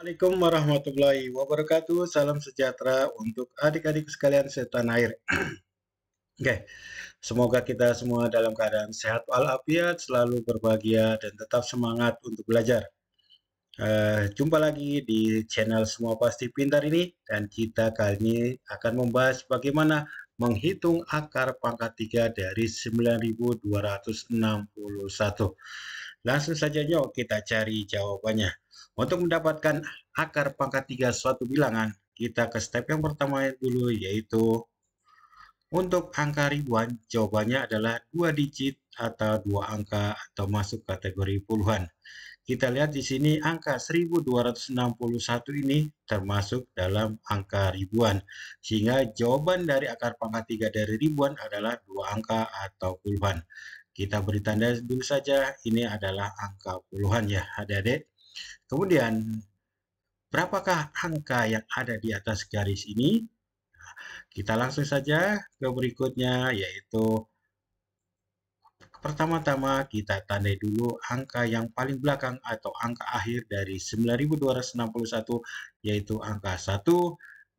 Assalamualaikum warahmatullahi wabarakatuh. Salam sejahtera untuk adik-adik sekalian setan air. Oke, okay. semoga kita semua dalam keadaan sehat walafiat, selalu berbahagia dan tetap semangat untuk belajar. Uh, jumpa lagi di channel Semua Pasti Pintar ini dan kita kali ini akan membahas bagaimana menghitung akar pangkat 3 dari 9261. Langsung saja yuk kita cari jawabannya. Untuk mendapatkan akar pangkat 3 suatu bilangan, kita ke step yang pertama dulu yaitu untuk angka ribuan jawabannya adalah dua digit atau dua angka atau masuk kategori puluhan. Kita lihat di sini angka 1261 ini termasuk dalam angka ribuan. Sehingga jawaban dari akar pangkat 3 dari ribuan adalah dua angka atau puluhan. Kita beri tanda dulu saja, ini adalah angka puluhan ya adik-adik. Kemudian, berapakah angka yang ada di atas garis ini? Kita langsung saja ke berikutnya, yaitu Pertama-tama kita tandai dulu angka yang paling belakang atau angka akhir dari 9261 yaitu angka 1.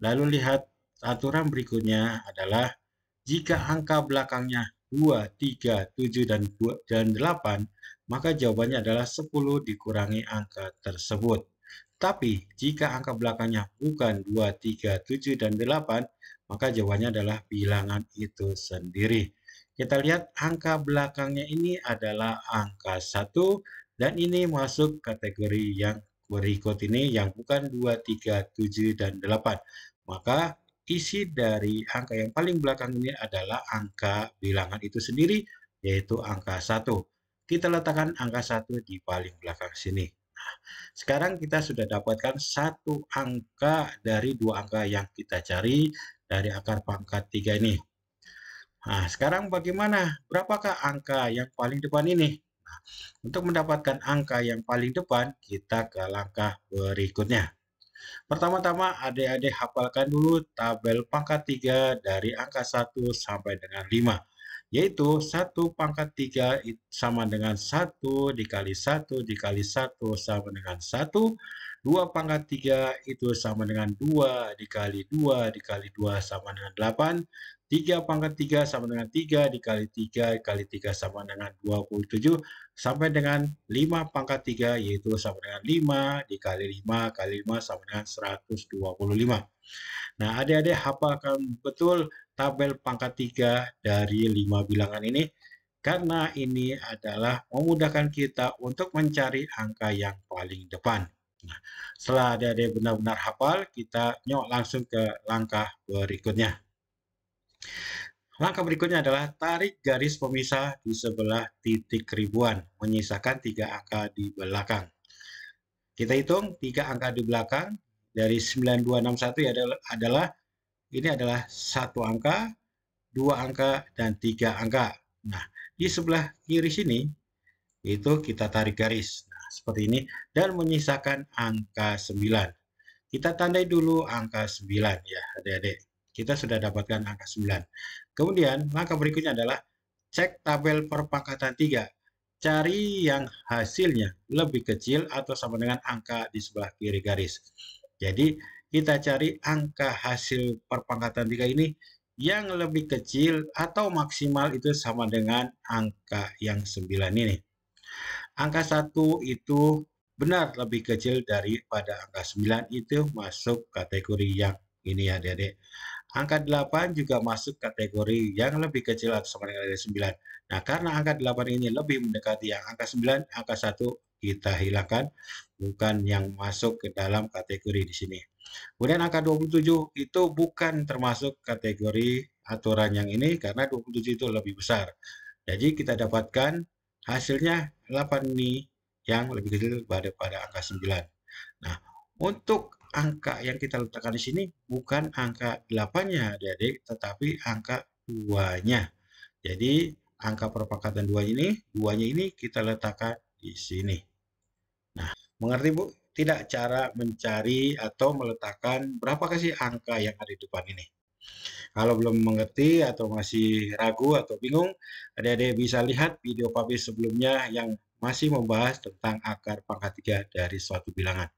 Lalu lihat aturan berikutnya adalah jika angka belakangnya 2, 3, 7, dan, 8, maka jawabannya adalah 10 dikurangi angka tersebut. Tapi jika angka belakangnya bukan 2, 3, 7, dan 8, maka jawabannya adalah bilangan itu sendiri. Kita lihat angka belakangnya ini adalah angka 1 dan ini masuk kategori yang berikut ini yang bukan 2, 3, 7, dan 8. Maka isi dari angka yang paling belakang ini adalah angka bilangan itu sendiri, yaitu angka 1. Kita letakkan angka 1 di paling belakang sini. Nah, sekarang kita sudah dapatkan satu angka dari dua angka yang kita cari dari akar pangkat 3 ini. Nah, sekarang bagaimana? Berapakah angka yang paling depan ini? Nah, untuk mendapatkan angka yang paling depan, kita ke langkah berikutnya. Pertama-tama adik-adik hafalkan dulu tabel pangkat 3 dari angka 1 sampai dengan 5. Yaitu 1 pangkat 3 sama dengan 1 dikali 1 dikali 1 sama dengan 1. 2 pangkat 3 itu sama dengan 2 dikali 2 dikali 2 sama dengan 8. 3 pangkat 3 sama dengan 3 dikali 3 kali 3 sama dengan 27 sampai dengan 5 pangkat 3 yaitu sama dengan 5 dikali 5 kali 5 sama dengan 125. Nah adik-adik hafalkan betul tabel pangkat 3 dari 5 bilangan ini karena ini adalah memudahkan kita untuk mencari angka yang paling depan. Nah, setelah adik-adik benar-benar hafal, kita nyok langsung ke langkah berikutnya. Langkah berikutnya adalah tarik garis pemisah di sebelah titik ribuan, menyisakan tiga angka di belakang. Kita hitung tiga angka di belakang dari 9261 ya, adalah, adalah ini adalah satu angka, dua angka, dan tiga angka. Nah, di sebelah kiri sini itu kita tarik garis nah, seperti ini dan menyisakan angka 9. Kita tandai dulu angka 9 ya adik-adik. Kita sudah dapatkan angka 9. Kemudian langkah berikutnya adalah cek tabel perpangkatan 3. Cari yang hasilnya lebih kecil atau sama dengan angka di sebelah kiri garis. Jadi kita cari angka hasil perpangkatan 3 ini yang lebih kecil atau maksimal itu sama dengan angka yang 9 ini. Angka 1 itu benar lebih kecil daripada angka 9 itu masuk kategori yang ini ya adik-adik. Angka 8 juga masuk kategori yang lebih kecil atau sama dengan 9. Nah, karena angka 8 ini lebih mendekati yang angka 9, angka 1 kita hilangkan, bukan yang masuk ke dalam kategori di sini. Kemudian angka 27 itu bukan termasuk kategori aturan yang ini karena 27 itu lebih besar. Jadi kita dapatkan hasilnya 8 ini yang lebih kecil daripada angka 9. Nah, untuk angka yang kita letakkan di sini bukan angka 8-nya adik-adik, tetapi angka 2-nya. Jadi angka perpangkatan 2 ini, 2-nya ini kita letakkan di sini. Nah, mengerti Bu? Tidak cara mencari atau meletakkan berapa kasih angka yang ada di depan ini. Kalau belum mengerti atau masih ragu atau bingung, adik-adik bisa lihat video papi sebelumnya yang masih membahas tentang akar pangkat 3 dari suatu bilangan.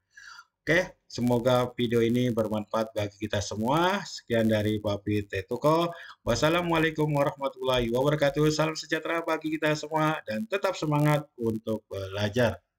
Oke, semoga video ini bermanfaat bagi kita semua. Sekian dari Papi Tetuko. Wassalamualaikum warahmatullahi wabarakatuh. Salam sejahtera bagi kita semua dan tetap semangat untuk belajar.